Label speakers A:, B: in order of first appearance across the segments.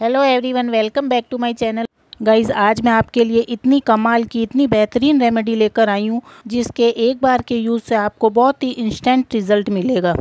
A: hello everyone welcome back to my channel guys आज मैं आपके लिए इतनी कमाल की इतनी बेहतरीन रेमेडी लेकर आई हूँ जिसके एक बार के यूज़ से आपको बहुत ही इंस्टेंट रिज़ल्ट मिलेगा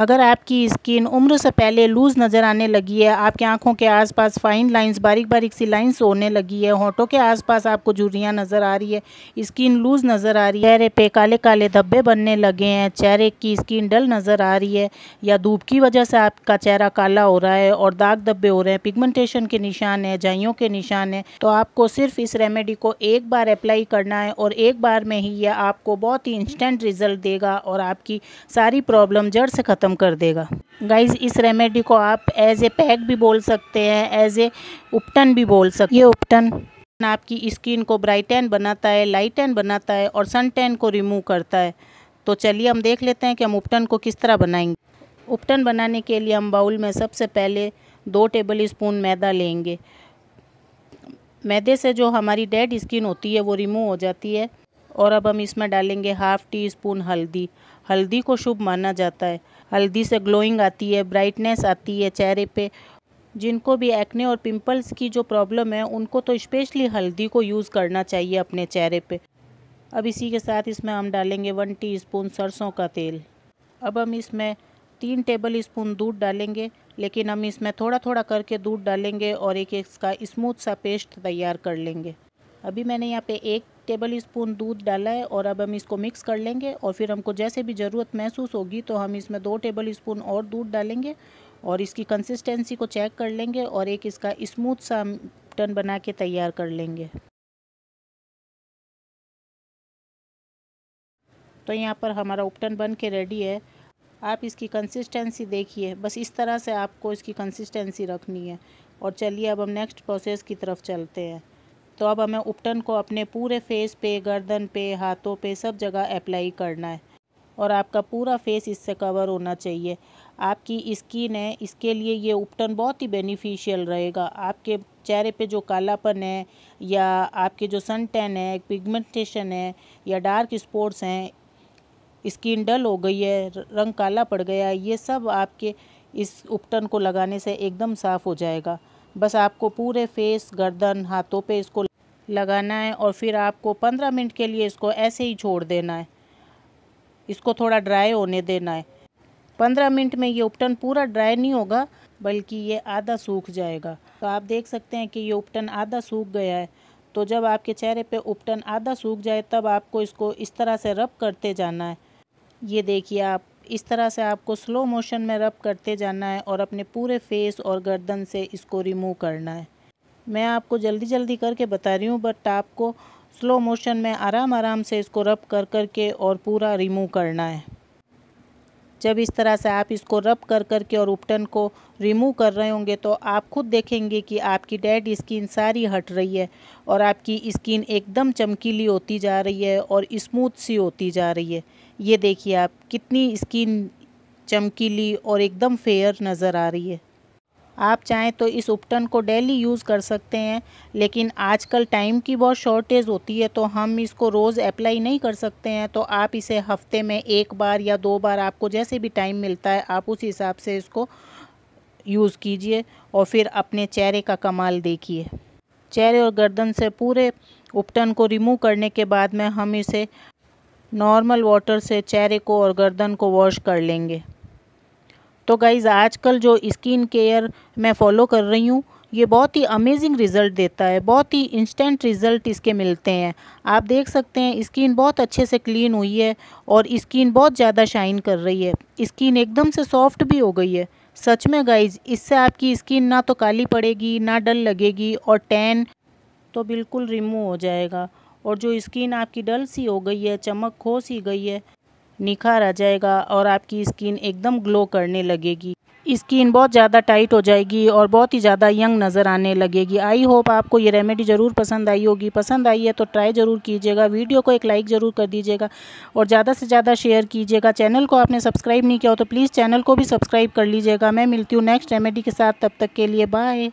A: अगर आपकी स्किन उम्र से पहले लूज़ नज़र आने लगी है आपकी आंखों के आसपास फाइन लाइंस बारीक बारीक सी लाइंस होने लगी है होंठों के आसपास आपको झुरियाँ नज़र आ रही है स्किन लूज़ नज़र आ रही है चेहरे पे काले काले धब्बे बनने लगे हैं चेहरे की स्किन डल नज़र आ रही है या धूप की वजह से आपका चेहरा काला हो रहा है और दाग धब्बे हो रहे हैं पिगमेंटेशन के निशान है जाइयों के निशान है तो आपको सिर्फ इस रेमेडी को एक बार अप्लाई करना है और एक बार में ही यह आपको बहुत ही इंस्टेंट रिजल्ट देगा और आपकी सारी प्रॉब्लम जड़ से खत्म ख़त्म कर देगा गाइज इस रेमेडी को आप एज ए पैक भी बोल सकते हैं एज ए उपटन भी बोल सकते ये उपटन आपकी स्किन को ब्राइटन बनाता है लाइटन बनाता है और सन टैन को रिमूव करता है तो चलिए हम देख लेते हैं कि हम उपटन को किस तरह बनाएंगे उपटन बनाने के लिए हम बाउल में सबसे पहले दो टेबल स्पून मैदा लेंगे मैदे से जो हमारी डेड स्किन होती है वो रिमूव हो जाती है और अब हम इसमें डालेंगे हाफ़ टी स्पून हल्दी हल्दी को शुभ माना जाता है हल्दी से ग्लोइंग आती है ब्राइटनेस आती है चेहरे पे जिनको भी एक्ने और पिंपल्स की जो प्रॉब्लम है उनको तो स्पेशली हल्दी को यूज़ करना चाहिए अपने चेहरे पे अब इसी के साथ इसमें हम डालेंगे वन स्पून सरसों का तेल अब हम इसमें तीन टेबल स्पून दूध डालेंगे लेकिन हम इसमें थोड़ा थोड़ा करके दूध डालेंगे और एक एक का स्मूथ सा पेस्ट तैयार कर लेंगे अभी मैंने यहाँ पे एक टेबल स्पून दूध डाला है और अब हम इसको मिक्स कर लेंगे और फिर हमको जैसे भी ज़रूरत महसूस होगी तो हम इसमें दो टेबल स्पून और दूध डालेंगे और इसकी कंसिस्टेंसी को चेक कर लेंगे और एक इसका स्मूथ सा टन बना के तैयार कर लेंगे तो यहाँ पर हमारा उपटन बन के रेडी है आप इसकी कंसिस्टेंसी देखिए बस इस तरह से आपको इसकी कंसिस्टेंसी रखनी है और चलिए अब हम नेक्स्ट प्रोसेस की तरफ चलते हैं तो अब हमें उपटन को अपने पूरे फेस पे गर्दन पे हाथों पे सब जगह अप्लाई करना है और आपका पूरा फेस इससे कवर होना चाहिए आपकी स्किन है इसके लिए ये उपटन बहुत ही बेनिफिशियल रहेगा आपके चेहरे पे जो कालापन है या आपके जो सन टैन है पिगमेंटेशन है या डार्क स्पॉट्स हैं स्किन डल हो गई है रंग काला पड़ गया है ये सब आपके इस उपटन को लगाने से एकदम साफ़ हो जाएगा बस आपको पूरे फेस गर्दन हाथों पे इसको लगाना है और फिर आपको पंद्रह मिनट के लिए इसको ऐसे ही छोड़ देना है इसको थोड़ा ड्राई होने देना है पंद्रह मिनट में ये उपटन पूरा ड्राई नहीं होगा बल्कि ये आधा सूख जाएगा तो आप देख सकते हैं कि ये उपटन आधा सूख गया है तो जब आपके चेहरे पे उपटन आधा सूख जाए तब आपको इसको इस तरह से रब करते जाना है ये देखिए आप इस तरह से आपको स्लो मोशन में रब करते जाना है और अपने पूरे फेस और गर्दन से इसको रिमूव करना है मैं आपको जल्दी जल्दी करके बता रही हूँ बट आपको स्लो मोशन में आराम आराम से इसको रब कर कर के और पूरा रिमूव करना है जब इस तरह से आप इसको रब कर कर के और उपटन को रिमूव कर रहे होंगे तो आप खुद देखेंगे कि आपकी डेड स्किन सारी हट रही है और आपकी स्किन एकदम चमकीली होती जा रही है और स्मूथ सी होती जा रही है ये देखिए आप कितनी स्किन चमकीली और एकदम फेयर नज़र आ रही है आप चाहें तो इस उपटन को डेली यूज़ कर सकते हैं लेकिन आजकल टाइम की बहुत शॉर्टेज होती है तो हम इसको रोज़ अप्लाई नहीं कर सकते हैं तो आप इसे हफ्ते में एक बार या दो बार आपको जैसे भी टाइम मिलता है आप उस हिसाब से इसको यूज़ कीजिए और फिर अपने चेहरे का कमाल देखिए चेहरे और गर्दन से पूरे उपटन को रिमूव करने के बाद में हम इसे नॉर्मल वाटर से चेहरे को और गर्दन को वॉश कर लेंगे तो गाइज़ आजकल जो स्किन केयर मैं फ़ॉलो कर रही हूँ ये बहुत ही अमेजिंग रिज़ल्ट देता है बहुत ही इंस्टेंट रिज़ल्ट इसके मिलते हैं आप देख सकते हैं स्किन बहुत अच्छे से क्लीन हुई है और स्किन बहुत ज़्यादा शाइन कर रही है स्किन एकदम से सॉफ्ट भी हो गई है सच में गाइज इससे आपकी स्किन ना तो काली पड़ेगी ना डल लगेगी और टैन तो बिल्कुल रिमूव हो जाएगा और जो स्किन आपकी डल सी हो गई है चमक खो सी गई है निखार आ जाएगा और आपकी स्किन एकदम ग्लो करने लगेगी स्किन बहुत ज़्यादा टाइट हो जाएगी और बहुत ही ज़्यादा यंग नज़र आने लगेगी आई होप आपको ये रेमेडी ज़रूर पसंद आई होगी पसंद आई है तो ट्राई ज़रूर कीजिएगा वीडियो को एक लाइक ज़रूर कर दीजिएगा और ज़्यादा से ज़्यादा शेयर कीजिएगा चैनल को आपने सब्सक्राइब नहीं किया हो तो प्लीज़ चैनल को भी सब्सक्राइब कर लीजिएगा मैं मिलती हूँ नेक्स्ट रेमेडी के साथ तब तक के लिए बाय